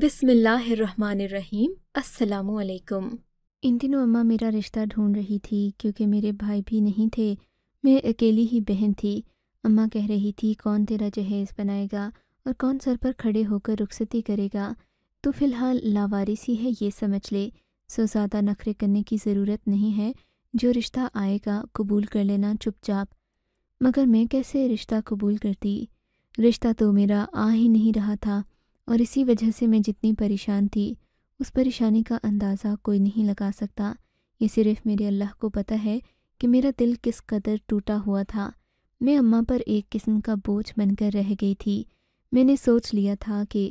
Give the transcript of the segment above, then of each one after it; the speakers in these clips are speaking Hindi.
बिसमीम असलकुम इन दिनों अम्मा मेरा रिश्ता ढूंढ रही थी क्योंकि मेरे भाई भी नहीं थे मैं अकेली ही बहन थी अम्मा कह रही थी कौन तेरा जहेज़ बनाएगा और कौन सर पर खड़े होकर रुखसती करेगा तो फ़िलहाल ही है ये समझ ले सो ज़्यादा नखरे करने की ज़रूरत नहीं है जो रिश्ता आएगा कबूल कर लेना चुपचाप मगर मैं कैसे रिश्ता कबूल करती रिश्ता तो मेरा आ ही नहीं रहा था और इसी वजह से मैं जितनी परेशान थी उस परेशानी का अंदाज़ा कोई नहीं लगा सकता ये सिर्फ मेरे अल्लाह को पता है कि मेरा दिल किस कदर टूटा हुआ था मैं अम्मा पर एक किस्म का बोझ बनकर रह गई थी मैंने सोच लिया था कि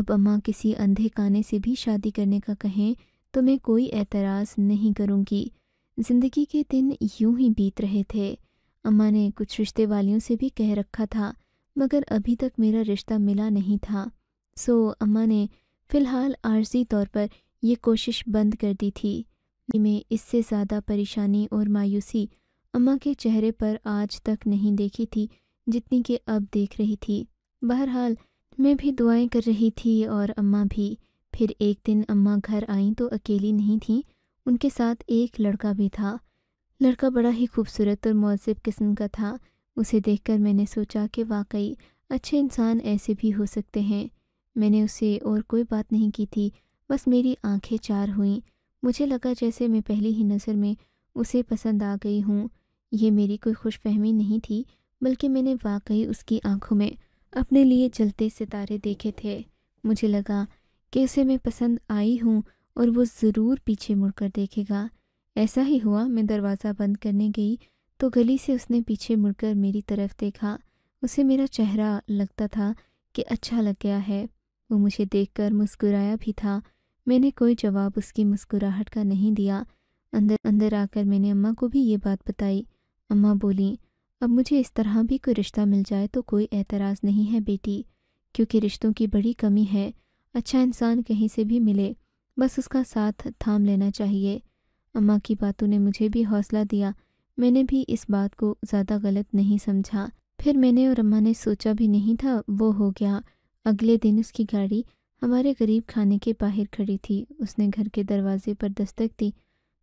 अब अम्मा किसी अंधे काने से भी शादी करने का कहें तो मैं कोई एतराज़ नहीं करूँगी ज़िंदगी के दिन यूं ही बीत रहे थे अम्मा ने कुछ रिश्ते वालियों से भी कह रखा था मगर अभी तक मेरा रिश्ता मिला नहीं था सो अम्मा ने फ़िलहाल आर्जी तौर पर ये कोशिश बंद कर दी थी में इससे ज़्यादा परेशानी और मायूसी अम्मा के चेहरे पर आज तक नहीं देखी थी जितनी कि अब देख रही थी बहरहाल मैं भी दुआएं कर रही थी और अम्मा भी फिर एक दिन अम्मा घर आईं तो अकेली नहीं थीं उनके साथ एक लड़का भी था लड़का बड़ा ही खूबसूरत और मौसब किस्म का था उसे देखकर मैंने सोचा कि वाकई अच्छे इंसान ऐसे भी हो सकते हैं मैंने उसे और कोई बात नहीं की थी बस मेरी आंखें चार हुईं मुझे लगा जैसे मैं पहली ही नज़र में उसे पसंद आ गई हूँ यह मेरी कोई खुश फहमी नहीं थी बल्कि मैंने वाकई उसकी आंखों में अपने लिए जलते सितारे देखे थे मुझे लगा कि उसे मैं पसंद आई हूँ और वो ज़रूर पीछे मुड़कर देखेगा ऐसा ही हुआ मैं दरवाज़ा बंद करने गई तो गली से उसने पीछे मुड़कर मेरी तरफ देखा उसे मेरा चेहरा लगता था कि अच्छा लग गया है वो मुझे देखकर मुस्कुराया भी था मैंने कोई जवाब उसकी मुस्कुराहट का नहीं दिया अंदर अंदर आकर मैंने अम्मा को भी ये बात बताई अम्मा बोली अब मुझे इस तरह भी कोई रिश्ता मिल जाए तो कोई एतराज़ नहीं है बेटी क्योंकि रिश्तों की बड़ी कमी है अच्छा इंसान कहीं से भी मिले बस उसका साथ थाम लेना चाहिए अम्मा की बातों ने मुझे भी हौसला दिया मैंने भी इस बात को ज़्यादा गलत नहीं समझा फिर मैंने और अम्मा ने सोचा भी नहीं था वो हो गया अगले दिन उसकी गाड़ी हमारे गरीब खाने के बाहर खड़ी थी उसने घर के दरवाजे पर दस्तक दी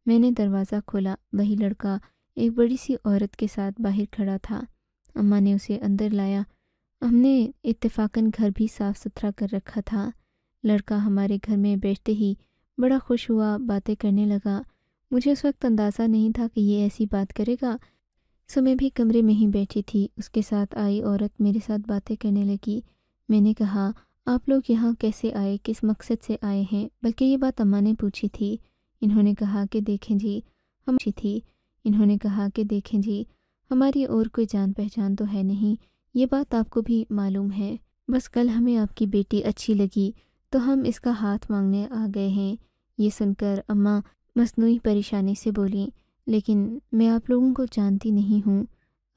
मैंने दरवाज़ा खोला वही लड़का एक बड़ी सी औरत के साथ बाहर खड़ा था अम्मा ने उसे अंदर लाया हमने इत्तेफाकन घर भी साफ़ सुथरा कर रखा था लड़का हमारे घर में बैठते ही बड़ा खुश हुआ बातें करने लगा मुझे उस वक्त अंदाज़ा नहीं था कि ये ऐसी बात करेगा सो मैं भी कमरे में ही बैठी थी उसके साथ आई औरत मेरे साथ बातें करने लगी मैंने कहा आप लोग यहाँ कैसे आए किस मकसद से आए हैं बल्कि ये बात अम्मा ने पूछी थी इन्होंने कहा कि देखें जी हम थी इन्होंने कहा कि देखें जी हमारी और कोई जान पहचान तो है नहीं ये बात आपको भी मालूम है बस कल हमें आपकी बेटी अच्छी लगी तो हम इसका हाथ मांगने आ गए हैं ये सुनकर अम्मा मसनू परेशानी से बोली लेकिन मैं आप लोगों को जानती नहीं हूँ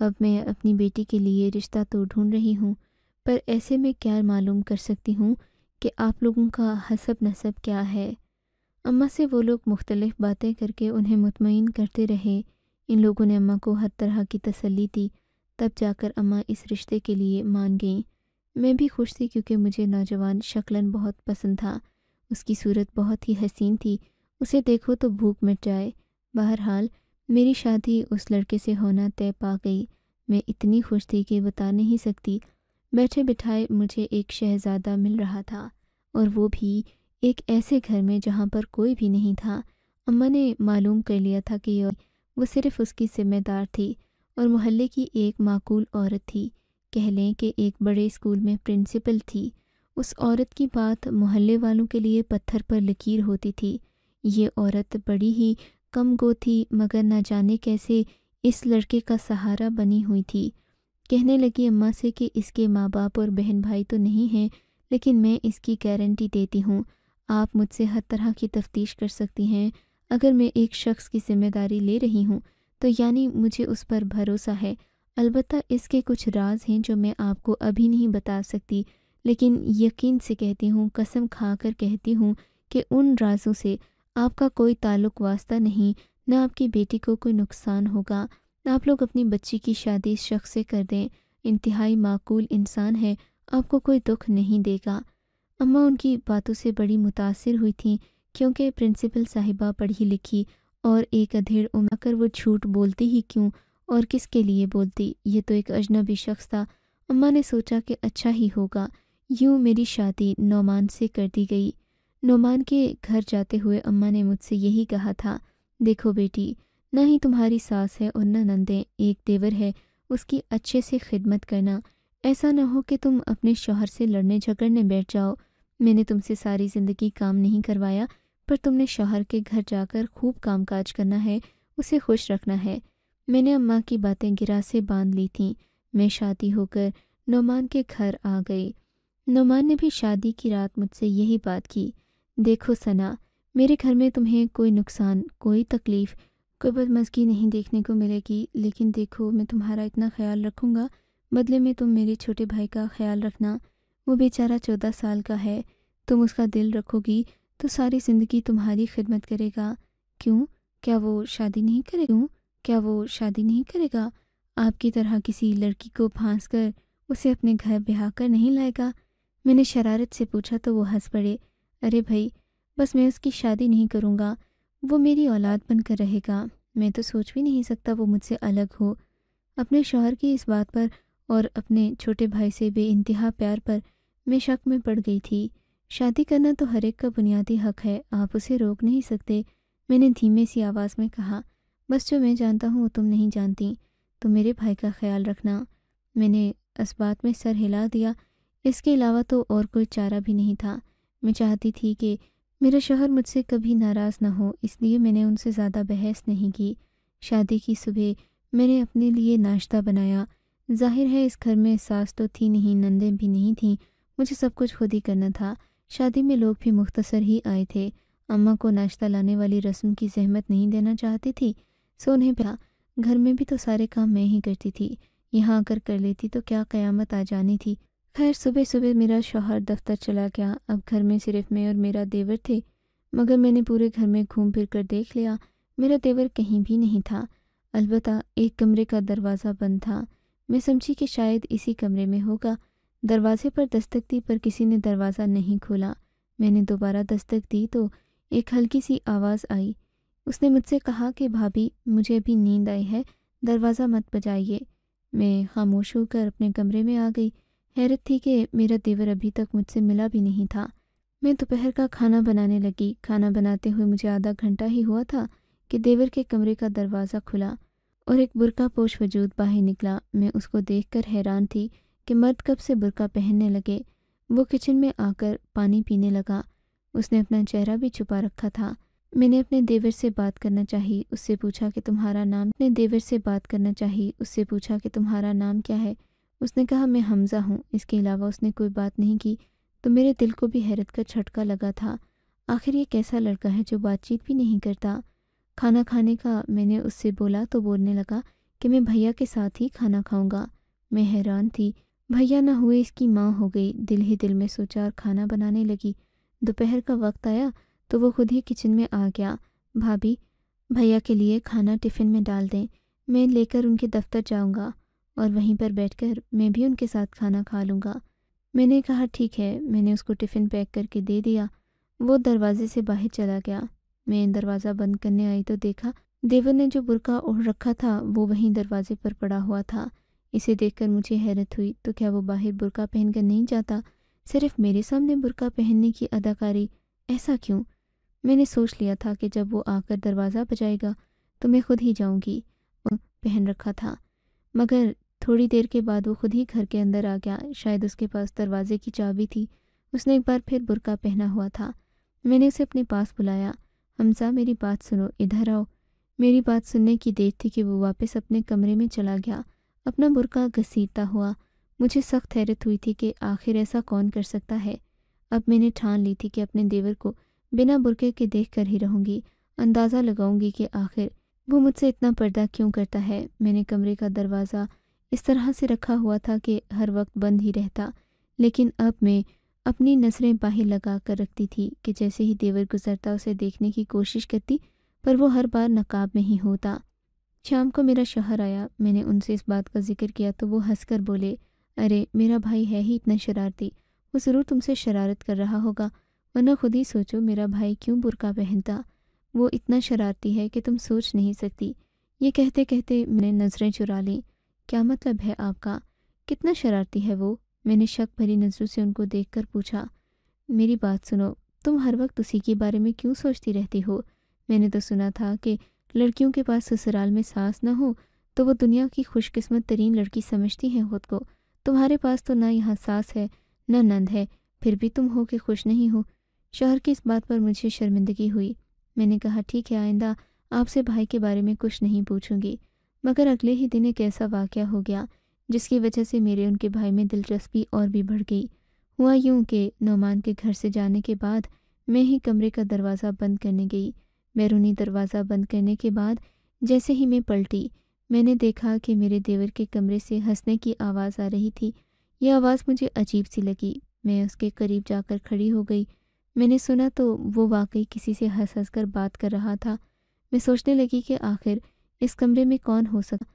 अब मैं अपनी बेटी के लिए रिश्ता तो ढूंढ रही हूँ पर ऐसे में क्या मालूम कर सकती हूँ कि आप लोगों का हसब नसब क्या है अम्मा से वो लोग मुख्तलिफ़ बातें करके उन्हें मुतमिन करते रहे इन लोगों ने अम्मा को हर तरह की तसल्ली दी तब जाकर अम्मा इस रिश्ते के लिए मान गईं मैं भी खुश थी क्योंकि मुझे नौजवान शक्लन बहुत पसंद था उसकी सूरत बहुत ही हसीन थी उसे देखो तो भूख मिट जाए बहरहाल मेरी शादी उस लड़के से होना तय पा गई मैं इतनी खुश थी कि बता नहीं सकती बैठे बिठाए मुझे एक शहजादा मिल रहा था और वो भी एक ऐसे घर में जहाँ पर कोई भी नहीं था अम्मा ने मालूम कर लिया था कि वो सिर्फ उसकी जिम्मेदार थी और मोहल्ले की एक माकूल औरत थी कह लें कि एक बड़े स्कूल में प्रिंसिपल थी उस औरत की बात मोहल्ले वालों के लिए पत्थर पर लकीर होती थी ये औरत बड़ी ही कम गो थी मगर ना जाने कैसे इस लड़के का सहारा बनी हुई थी कहने लगी अम्मा से कि इसके माँ बाप और बहन भाई तो नहीं हैं लेकिन मैं इसकी गारंटी देती हूँ आप मुझसे हर तरह की तफ्तीश कर सकती हैं अगर मैं एक शख्स की जिम्मेदारी ले रही हूँ तो यानी मुझे उस पर भरोसा है अलबत् इसके कुछ राज हैं जो मैं आपको अभी नहीं बता सकती लेकिन यकीन से कहती हूँ कसम खा कर कहती हूँ कि उन राजों से आपका कोई ताल्लुक वास्ता नहीं ना आपकी बेटी को कोई नुकसान होगा आप लोग अपनी बच्ची की शादी इस शख्स से कर दें इंतहाई माकूल इंसान है आपको कोई दुख नहीं देगा अम्मा उनकी बातों से बड़ी मुतासर हुई थी क्योंकि प्रिंसिपल साहिबा पढ़ी लिखी और एक अधेड़ उम्र कर वो झूठ बोलती ही क्यों और किसके लिए बोलती ये तो एक अजनबी शख्स था अम्मा ने सोचा कि अच्छा ही होगा यूं मेरी शादी नौमान से कर दी गई नौमान के घर जाते हुए अम्मा ने मुझसे यही कहा था देखो बेटी न ही तुम्हारी सास है और न नंदे एक देवर है उसकी अच्छे से खिदमत करना ऐसा न हो कि तुम अपने शोहर से लड़ने झगड़ने बैठ जाओ मैंने तुमसे सारी ज़िंदगी काम नहीं करवाया पर तुमने शोहर के घर जाकर खूब काम काज करना है उसे खुश रखना है मैंने अम्मा की बातें गिरा से बांध ली थीं मैं शादी होकर नोमान के घर आ गई नोमान ने भी शादी की रात मुझसे यही बात की देखो सना मेरे घर में तुम्हें कोई नुकसान कोई तकलीफ़ कोई बदमजगी नहीं देखने को मिलेगी लेकिन देखो मैं तुम्हारा इतना ख्याल रखूँगा बदले में तुम मेरे छोटे भाई का ख्याल रखना वो बेचारा चौदह साल का है तुम उसका दिल रखोगी तो सारी ज़िंदगी तुम्हारी खिदमत करेगा क्यों क्या वो शादी नहीं करेगा क्यों क्या वो शादी नहीं करेगा आपकी तरह किसी लड़की को फांस कर उसे अपने घर ब्याह कर नहीं लाएगा मैंने शरारत से पूछा तो वो हंस पड़े अरे भाई बस मैं उसकी शादी नहीं करूँगा वो मेरी औलाद बनकर रहेगा मैं तो सोच भी नहीं सकता वो मुझसे अलग हो अपने शोहर की इस बात पर और अपने छोटे भाई से बे इंतहा प्यार पर मैं शक में पड़ गई थी शादी करना तो हर एक का बुनियादी हक है आप उसे रोक नहीं सकते मैंने धीमे सी आवाज़ में कहा बस जो मैं जानता हूँ वो तुम नहीं जानती तो मेरे भाई का ख्याल रखना मैंने इस बात में सर हिला दिया इसके अलावा तो और कोई चारा भी नहीं था मैं चाहती थी कि मेरा शोहर मुझसे कभी नाराज़ ना हो इसलिए मैंने उनसे ज़्यादा बहस नहीं की शादी की सुबह मैंने अपने लिए नाश्ता बनाया जाहिर है इस घर में सास तो थी नहीं नंदें भी नहीं थीं मुझे सब कुछ खुद ही करना था शादी में लोग भी मुख्तसर ही आए थे अम्मा को नाश्ता लाने वाली रस्म की जहमत नहीं देना चाहती थी सो उन्हें प्या घर में भी तो सारे काम मैं ही करती थी यहाँ आकर कर लेती तो क्या क़यामत आ जानी थी खैर सुबह सुबह मेरा शोहर दफ्तर चला गया अब घर में सिर्फ मैं और मेरा देवर थे मगर मैंने पूरे घर में घूम फिर कर देख लिया मेरा देवर कहीं भी नहीं था अलबत्त एक कमरे का दरवाज़ा बंद था मैं समझी कि शायद इसी कमरे में होगा दरवाजे पर दस्तक दी पर किसी ने दरवाज़ा नहीं खोला मैंने दोबारा दस्तक दी तो एक हल्की सी आवाज़ आई उसने मुझसे कहा कि भाभी मुझे अभी नींद आई है दरवाज़ा मत बजाइए मैं खामोश होकर अपने कमरे में आ गई हैरत थी कि मेरा देवर अभी तक मुझसे मिला भी नहीं था मैं दोपहर का खाना बनाने लगी खाना बनाते हुए मुझे आधा घंटा ही हुआ था कि देवर के कमरे का दरवाज़ा खुला और एक बुरका पोश वजूद बाहर निकला मैं उसको देखकर हैरान थी कि मर्द कब से बुरका पहनने लगे वो किचन में आकर पानी पीने लगा उसने अपना चेहरा भी छुपा रखा था मैंने अपने देवर से बात करना चाहिए उससे पूछा कि तुम्हारा नाम ने देवर से बात करना चाहिए उससे पूछा कि तुम्हारा नाम क्या है उसने कहा मैं हमज़ा हूँ इसके अलावा उसने कोई बात नहीं की तो मेरे दिल को भी हैरत का झटका लगा था आखिर ये कैसा लड़का है जो बातचीत भी नहीं करता खाना खाने का मैंने उससे बोला तो बोलने लगा कि मैं भैया के साथ ही खाना खाऊंगा मैं हैरान थी भैया ना हुए इसकी माँ हो गई दिल ही दिल में सोचा और खाना बनाने लगी दोपहर का वक्त आया तो वो खुद ही किचन में आ गया भाभी भैया के लिए खाना टिफ़िन में डाल दें मैं लेकर उनके दफ्तर जाऊँगा और वहीं पर बैठकर मैं भी उनके साथ खाना खा लूँगा मैंने कहा ठीक है मैंने उसको टिफ़िन पैक करके दे दिया वो दरवाजे से बाहर चला गया मैं दरवाज़ा बंद करने आई तो देखा देवर ने जो बुरका ओढ़ रखा था वो वहीं दरवाजे पर पड़ा हुआ था इसे देखकर मुझे हैरत हुई तो क्या वो बाहर बुरका पहनकर नहीं जाता सिर्फ मेरे सामने बुरका पहनने की अदाकारी ऐसा क्यों मैंने सोच लिया था कि जब वो आकर दरवाज़ा बजाएगा तो मैं खुद ही जाऊंगी पहन रखा था मगर थोड़ी देर के बाद वो खुद ही घर के अंदर आ गया शायद उसके पास दरवाजे की चाबी थी उसने एक बार फिर बुरका पहना हुआ था मैंने उसे अपने पास बुलाया हमजा मेरी बात सुनो इधर आओ मेरी बात सुनने की देर थी कि वो वापस अपने कमरे में चला गया अपना बुरका घसीटता हुआ मुझे सख्त हैरत हुई थी कि आखिर ऐसा कौन कर सकता है अब मैंने ठान ली थी कि अपने देवर को बिना बुरके के देख कर ही रहूँगी अंदाज़ा लगाऊंगी कि आखिर वो मुझसे इतना पर्दा क्यों करता है मैंने कमरे का दरवाज़ा इस तरह से रखा हुआ था कि हर वक्त बंद ही रहता लेकिन अब मैं अपनी नज़रें बाहें लगा कर रखती थी कि जैसे ही देवर गुजरता उसे देखने की कोशिश करती पर वो हर बार नकाब में ही होता शाम को मेरा शोहर आया मैंने उनसे इस बात का जिक्र किया तो वो हंसकर बोले अरे मेरा भाई है ही इतना शरारती वो ज़रूर तुमसे शरारत कर रहा होगा वरना खुद ही सोचो मेरा भाई क्यों बुरका पहनता वो इतना शरारती है कि तुम सोच नहीं सकती ये कहते कहते मैंने नज़रें चुरा लीं क्या मतलब है आपका कितना शरारती है वो मैंने शक भरी नज़रों से उनको कर पूछा मेरी बात सुनो तुम हर वक्त उसी के बारे में क्यों सोचती रहती हो मैंने तो सुना था कि लड़कियों के पास ससुराल में सास ना हो तो वो दुनिया की खुशकिस्मत तरीन लड़की समझती हैं खुद को तुम्हारे पास तो ना यहाँ सास है ना नंद है फिर भी तुम हो कि खुश नहीं हो शहर की इस बात पर मुझे शर्मिंदगी हुई मैंने कहा ठीक है आइंदा आपसे भाई के बारे में कुछ नहीं पूछूंगी मगर अगले ही दिन एक ऐसा वाक़ हो गया जिसकी वजह से मेरे उनके भाई में दिलचस्पी और भी बढ़ गई हुआ यूं कि नौमान के घर से जाने के बाद मैं ही कमरे का दरवाज़ा बंद करने गई मैरूनी दरवाज़ा बंद करने के बाद जैसे ही मैं पलटी मैंने देखा कि मेरे देवर के कमरे से हंसने की आवाज़ आ रही थी यह आवाज़ मुझे अजीब सी लगी मैं उसके करीब जाकर खड़ी हो गई मैंने सुना तो वो वाकई किसी से हंस हंस कर बात कर रहा था मैं सोचने लगी कि आखिर इस कमरे में कौन हो सकता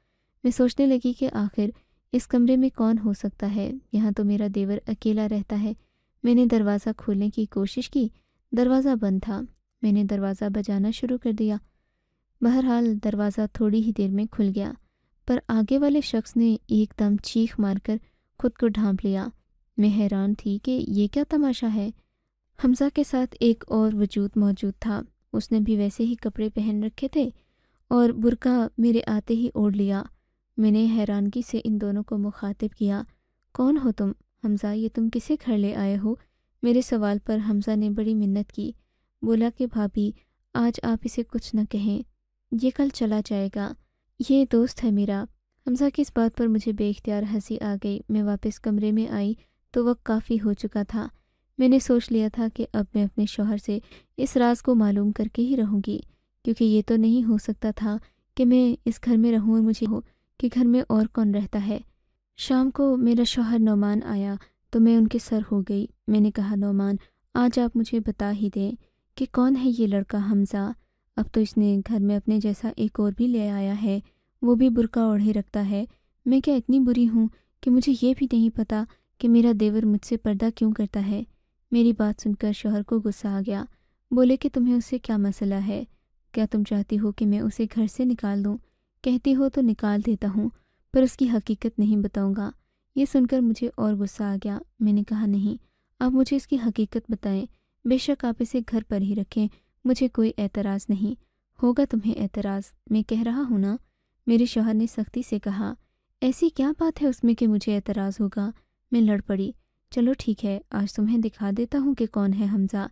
मैं सोचने लगी कि आखिर इस कमरे में कौन हो सकता है यहाँ तो मेरा देवर अकेला रहता है मैंने दरवाज़ा खोलने की कोशिश की दरवाज़ा बंद था मैंने दरवाज़ा बजाना शुरू कर दिया बहरहाल दरवाज़ा थोड़ी ही देर में खुल गया पर आगे वाले शख्स ने एकदम चीख मारकर खुद को ढांप लिया मैं हैरान थी कि ये क्या तमाशा है हमजा के साथ एक और वजूद मौजूद था उसने भी वैसे ही कपड़े पहन रखे थे और बुरका मेरे आते ही ओढ़ लिया मैंने हैरानगी से इन दोनों को मुखातिब किया कौन हो तुम हमज़ा ये तुम किसे घर ले आए हो मेरे सवाल पर हमज़ा ने बड़ी मिन्नत की बोला कि भाभी आज आप इसे कुछ न कहें ये कल चला जाएगा ये दोस्त है मेरा हमज़ा की इस बात पर मुझे बेख्तियार हंसी आ गई मैं वापस कमरे में आई तो वक्त काफ़ी हो चुका था मैंने सोच लिया था कि अब मैं अपने शोहर से इस राज को मालूम करके ही रहूँगी क्योंकि ये तो नहीं हो सकता था कि मैं इस घर में रहूँ और मुझे हो कि घर में और कौन रहता है शाम को मेरा शोहर नौमान आया तो मैं उनके सर हो गई मैंने कहा नौमान आज आप मुझे बता ही दें कि कौन है ये लड़का हमज़ा अब तो इसने घर में अपने जैसा एक और भी ले आया है वो भी बुरका ओढ़े रखता है मैं क्या इतनी बुरी हूँ कि मुझे ये भी नहीं पता कि मेरा देवर मुझसे पर्दा क्यों करता है मेरी बात सुनकर शोहर को गुस्सा आ गया बोले कि तुम्हें उससे क्या मसला है क्या तुम चाहती हो कि मैं उसे घर से निकाल दूँ कहती हो तो निकाल देता हूँ पर उसकी हकीकत नहीं बताऊँगा ये सुनकर मुझे और गुस्सा आ गया मैंने कहा नहीं आप मुझे इसकी हकीकत बताएं बेशक आप इसे घर पर ही रखें मुझे कोई एतराज़ नहीं होगा तुम्हें एतराज़ मैं कह रहा हूँ ना मेरे शोहर ने सख्ती से कहा ऐसी क्या बात है उसमें कि मुझे एतराज़ होगा मैं लड़ पड़ी चलो ठीक है आज तुम्हें दिखा देता हूँ कि कौन है हमज़ा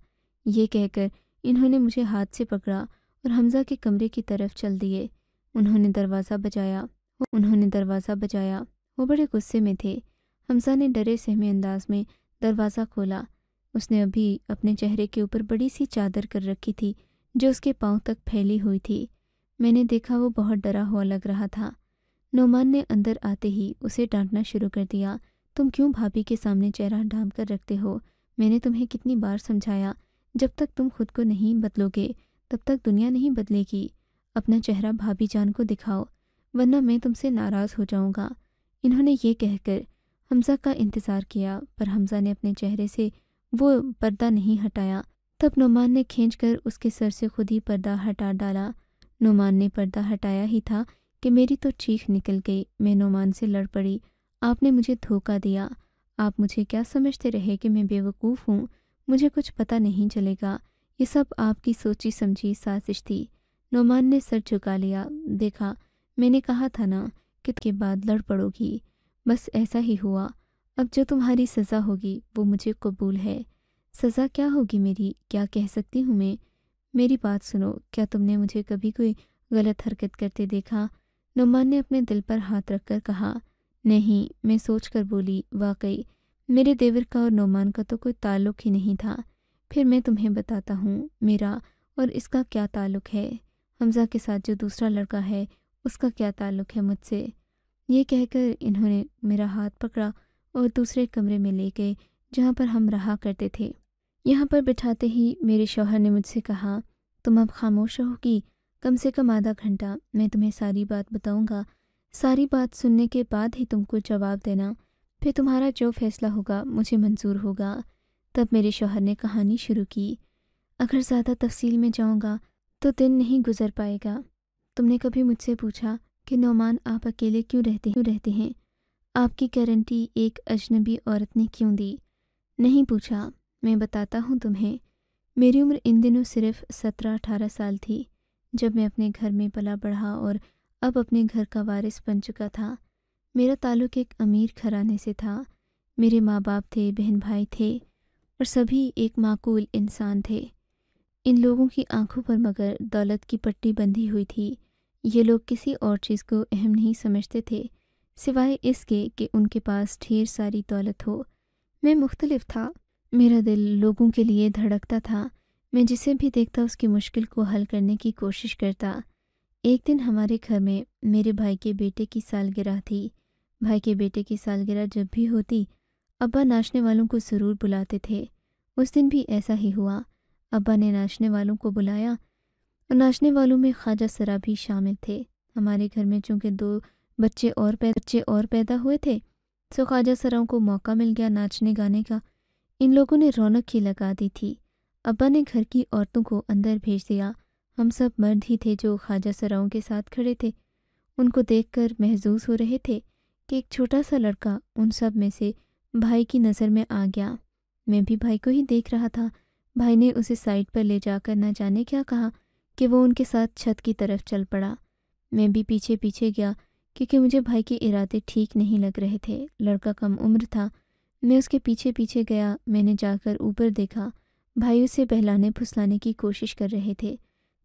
ये कहकर इन्होंने मुझे हाथ से पकड़ा और हमज़ा के कमरे की तरफ चल दिए उन्होंने दरवाज़ा बजाया उन्होंने दरवाज़ा बजाया वो बड़े गुस्से में थे हमज़ा ने डरे सहमे अंदाज में दरवाज़ा खोला उसने अभी अपने चेहरे के ऊपर बड़ी सी चादर कर रखी थी जो उसके पाँव तक फैली हुई थी मैंने देखा वो बहुत डरा हुआ लग रहा था नोमान ने अंदर आते ही उसे डांटना शुरू कर दिया तुम क्यों भाभी के सामने चेहरा ढांप कर रखते हो मैंने तुम्हें कितनी बार समझाया जब तक तुम खुद को नहीं बदलोगे तब तक दुनिया नहीं बदलेगी अपना चेहरा भाभी जान को दिखाओ वरना मैं तुमसे नाराज़ हो जाऊंगा इन्होंने ये कहकर हमज़ा का इंतज़ार किया पर हमज़ा ने अपने चेहरे से वो पर्दा नहीं हटाया तब नुमान ने खींच कर उसके सर से खुद ही पर्दा हटा डाला नुमान ने पर्दा हटाया ही था कि मेरी तो चीख निकल गई मैं नुमान से लड़ पड़ी आपने मुझे धोखा दिया आप मुझे क्या समझते रहे कि मैं बेवकूफ़ हूँ मुझे कुछ पता नहीं चलेगा ये सब आपकी सोची समझी साजिश थी नोमान ने सर झुका लिया देखा मैंने कहा था ना कि के बाद लड़ पड़ोगी बस ऐसा ही हुआ अब जो तुम्हारी सज़ा होगी वो मुझे कबूल है सज़ा क्या होगी मेरी क्या कह सकती हूँ मैं मेरी बात सुनो क्या तुमने मुझे कभी कोई गलत हरकत करते देखा नुमान ने अपने दिल पर हाथ रखकर कहा नहीं मैं सोच कर बोली वाकई मेरे देवर का और नोमान का तो कोई ताल्लुक ही नहीं था फिर मैं तुम्हें बताता हूँ मेरा और इसका क्या ताल्लुक़ है हमज़ा के साथ जो दूसरा लड़का है उसका क्या ताल्लुक़ है मुझसे ये कहकर इन्होंने मेरा हाथ पकड़ा और दूसरे कमरे में ले गए जहाँ पर हम रहा करते थे यहाँ पर बिठाते ही मेरे शौहर ने मुझसे कहा तुम अब खामोश रहोगी कम से कम आधा घंटा मैं तुम्हें सारी बात बताऊँगा सारी बात सुनने के बाद ही तुमको जवाब देना फिर तुम्हारा जो फैसला होगा मुझे मंजूर होगा तब मेरे शोहर ने कहानी शुरू की अगर ज़्यादा तफसील में जाऊँगा तो दिन नहीं गुजर पाएगा तुमने कभी मुझसे पूछा कि नौमान आप अकेले क्यों रहते क्यों रहते हैं आपकी गारंटी एक अजनबी औरत ने क्यों दी नहीं पूछा मैं बताता हूँ तुम्हें मेरी उम्र इन दिनों सिर्फ सत्रह अठारह साल थी जब मैं अपने घर में पला बढ़ा और अब अपने घर का वारिस बन चुका था मेरा ताल्लुक एक अमीर घराने से था मेरे माँ बाप थे बहन भाई थे और सभी एक माकूल इंसान थे इन लोगों की आंखों पर मगर दौलत की पट्टी बंधी हुई थी ये लोग किसी और चीज़ को अहम नहीं समझते थे सिवाय इसके कि उनके पास ढेर सारी दौलत हो मैं मुख्तलिफ था मेरा दिल लोगों के लिए धड़कता था मैं जिसे भी देखता उसकी मुश्किल को हल करने की कोशिश करता एक दिन हमारे घर में मेरे भाई के बेटे की सालगिरह थी भाई के बेटे की सालगिरह जब भी होती अब्बा नाचने वालों को ज़रूर बुलाते थे उस दिन भी ऐसा ही हुआ अब्बा ने नाचने वालों को बुलाया और नाचने वालों में ख्वाजा सरा भी शामिल थे हमारे घर में चूँकि दो बच्चे और बच्चे और पैदा हुए थे सो तो ख्वाजा सराओं को मौका मिल गया नाचने गाने का इन लोगों ने रौनक ही लगा दी थी अब्बा ने घर की औरतों को अंदर भेज दिया हम सब मर्द ही थे जो ख्वाजा सराओं के साथ खड़े थे उनको देखकर महजूस हो रहे थे कि एक छोटा सा लड़का उन सब में से भाई की नज़र में आ गया मैं भी भाई को ही देख रहा था भाई ने उसे साइड पर ले जाकर न जाने क्या कहा कि वो उनके साथ छत की तरफ चल पड़ा मैं भी पीछे पीछे गया क्योंकि मुझे भाई के इरादे ठीक नहीं लग रहे थे लड़का कम उम्र था मैं उसके पीछे पीछे गया मैंने जाकर ऊपर देखा भाई उसे बहलाने फुसलाने की कोशिश कर रहे थे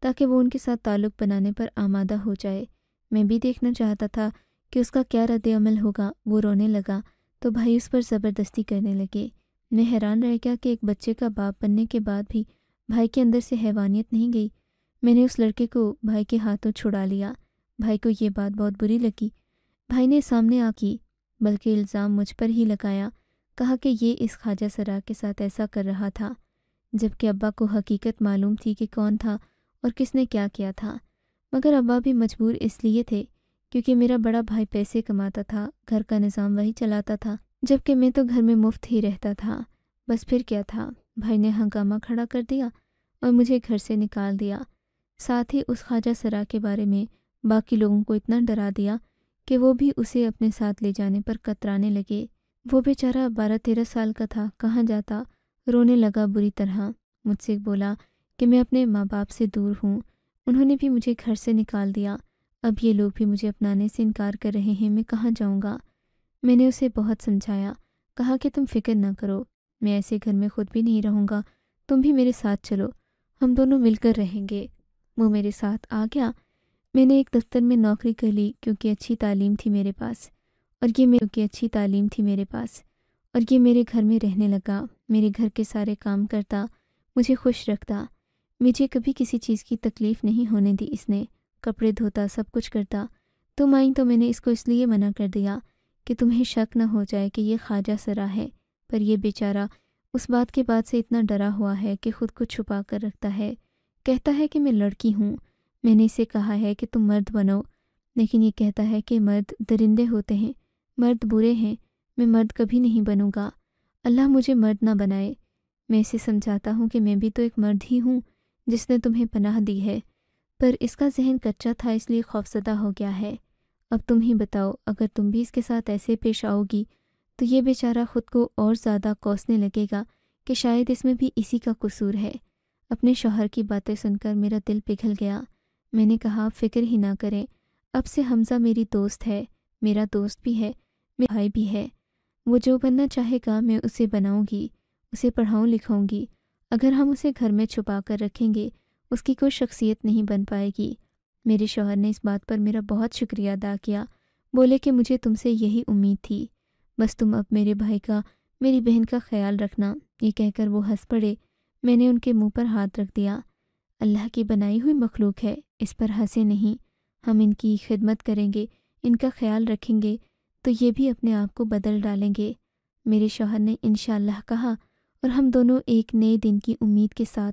ताकि वो उनके साथ ताल्लुक़ बनाने पर आमादा हो जाए मैं भी देखना चाहता था कि उसका क्या रद्द अमल होगा वो रोने लगा तो भाई उस पर ज़बरदस्ती करने लगे मैं हैरान रह गया कि एक बच्चे का बाप बनने के बाद भी भाई के अंदर से हैवानियत नहीं गई मैंने उस लड़के को भाई के हाथों छुड़ा लिया भाई को ये बात बहुत बुरी लगी भाई ने सामने आ की बल्कि इल्ज़ाम मुझ पर ही लगाया कहा कि ये इस ख्वाजा सरा के साथ ऐसा कर रहा था जबकि अब्बा को हकीकत मालूम थी कि कौन था और किसने क्या किया था मगर अब्बा भी मजबूर इसलिए थे क्योंकि मेरा बड़ा भाई पैसे कमाता था घर का निज़ाम वही चलाता था जबकि मैं तो घर में मुफ्त ही रहता था बस फिर क्या था भाई ने हंगामा खड़ा कर दिया और मुझे घर से निकाल दिया साथ ही उस ख्वाजा सरा के बारे में बाकी लोगों को इतना डरा दिया कि वो भी उसे अपने साथ ले जाने पर कतराने लगे वो बेचारा बारह तेरह साल का था कहाँ जाता रोने लगा बुरी तरह मुझसे बोला कि मैं अपने माँ बाप से दूर हूँ उन्होंने भी मुझे घर से निकाल दिया अब ये लोग भी मुझे अपनाने से इनकार कर रहे हैं मैं कहाँ जाऊँगा मैंने उसे बहुत समझाया कहा कि तुम फिक्र ना करो मैं ऐसे घर में खुद भी नहीं रहूँगा तुम भी मेरे साथ चलो हम दोनों मिलकर रहेंगे वो मेरे साथ आ गया मैंने एक दफ्तर में नौकरी कर ली क्योंकि अच्छी तालीम थी मेरे पास और ये मेरे की अच्छी तालीम थी मेरे पास और ये मेरे घर में रहने लगा मेरे घर के सारे काम करता मुझे खुश रखता मुझे कभी किसी चीज़ की तकलीफ़ नहीं होने दी इसने कपड़े धोता सब कुछ करता तुम आई तो मैंने इसको इसलिए मना कर दिया कि तुम्हें शक न हो जाए कि यह ख्वाजा सरा है पर यह बेचारा उस बात के बाद से इतना डरा हुआ है कि खुद को छुपा कर रखता है कहता है कि मैं लड़की हूँ मैंने इसे कहा है कि तुम मर्द बनो लेकिन ये कहता है कि मर्द दरिंदे होते हैं मर्द बुरे हैं मैं मर्द कभी नहीं बनूंगा अल्लाह मुझे मर्द ना बनाए मैं इसे समझाता हूँ कि मैं भी तो एक मर्द ही हूँ जिसने तुम्हें पनाह दी है पर इसका जहन कच्चा था इसलिए खौफजदा हो गया है अब तुम ही बताओ अगर तुम भी इसके साथ ऐसे पेश आओगी तो ये बेचारा खुद को और ज़्यादा कोसने लगेगा कि शायद इसमें भी इसी का कसूर है अपने शोहर की बातें सुनकर मेरा दिल पिघल गया मैंने कहा फ़िक्र ही ना करें अब से हमज़ा मेरी दोस्त है मेरा दोस्त भी है मेरा भाई भी है वो जो बनना चाहेगा मैं उसे बनाऊंगी उसे पढ़ाऊँ लिखाऊंगी अगर हम उसे घर में छुपा कर रखेंगे उसकी कोई शख्सियत नहीं बन पाएगी मेरे शोहर ने इस बात पर मेरा बहुत शुक्रिया अदा किया बोले कि मुझे तुमसे यही उम्मीद थी बस तुम अब मेरे भाई का मेरी बहन का ख्याल रखना ये कहकर वो हंस पड़े मैंने उनके मुंह पर हाथ रख दिया अल्लाह की बनाई हुई मखलूक है इस पर हंसे नहीं हम इनकी खिदमत करेंगे इनका ख्याल रखेंगे तो ये भी अपने आप को बदल डालेंगे मेरे शोहर ने इन कहा और हम दोनों एक नए दिन की उम्मीद के साथ